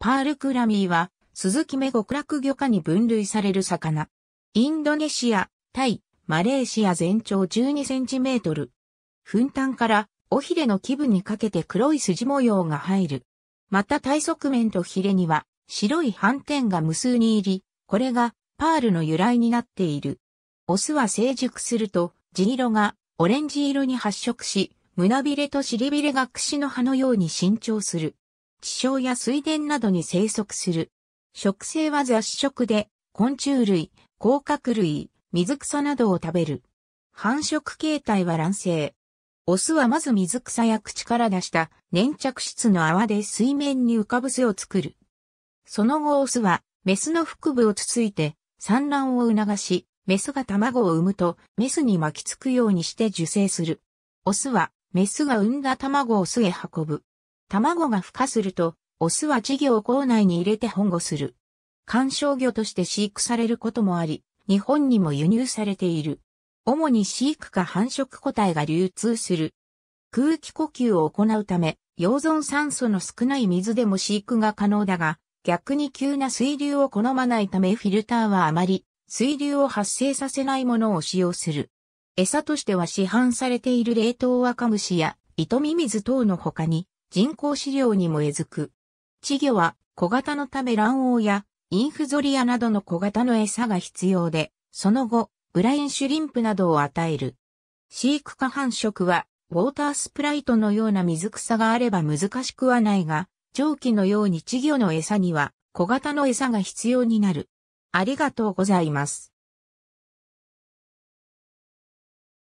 パールクラミーは、スズキ目極楽魚科に分類される魚。インドネシア、タイ、マレーシア全長12センチメートル。粉炭から尾ひれの基部にかけて黒い筋模様が入る。また体側面とひれには白い斑点が無数に入り、これがパールの由来になっている。オスは成熟すると、地色がオレンジ色に発色し、胸びれと尻びれが櫛の葉のように伸長する。地床や水田などに生息する。食性は雑食で、昆虫類、甲殻類、水草などを食べる。繁殖形態は卵生。オスはまず水草や口から出した粘着質の泡で水面に浮かぶ巣を作る。その後オスはメスの腹部をつついて産卵を促し、メスが卵を産むとメスに巻きつくようにして受精する。オスはメスが産んだ卵を巣へ運ぶ。卵が孵化すると、オスは稚魚を内に入れて保護する。観賞魚として飼育されることもあり、日本にも輸入されている。主に飼育か繁殖個体が流通する。空気呼吸を行うため、溶存酸素の少ない水でも飼育が可能だが、逆に急な水流を好まないためフィルターはあまり水流を発生させないものを使用する。餌としては市販されている冷凍赤カムシや糸ミミズ等の他に、人工飼料にもえずく。稚魚は小型のため卵黄やインフゾリアなどの小型の餌が必要で、その後、ブラインシュリンプなどを与える。飼育下繁殖は、ウォータースプライトのような水草があれば難しくはないが、蒸気のように稚魚の餌には小型の餌が必要になる。ありがとうございます。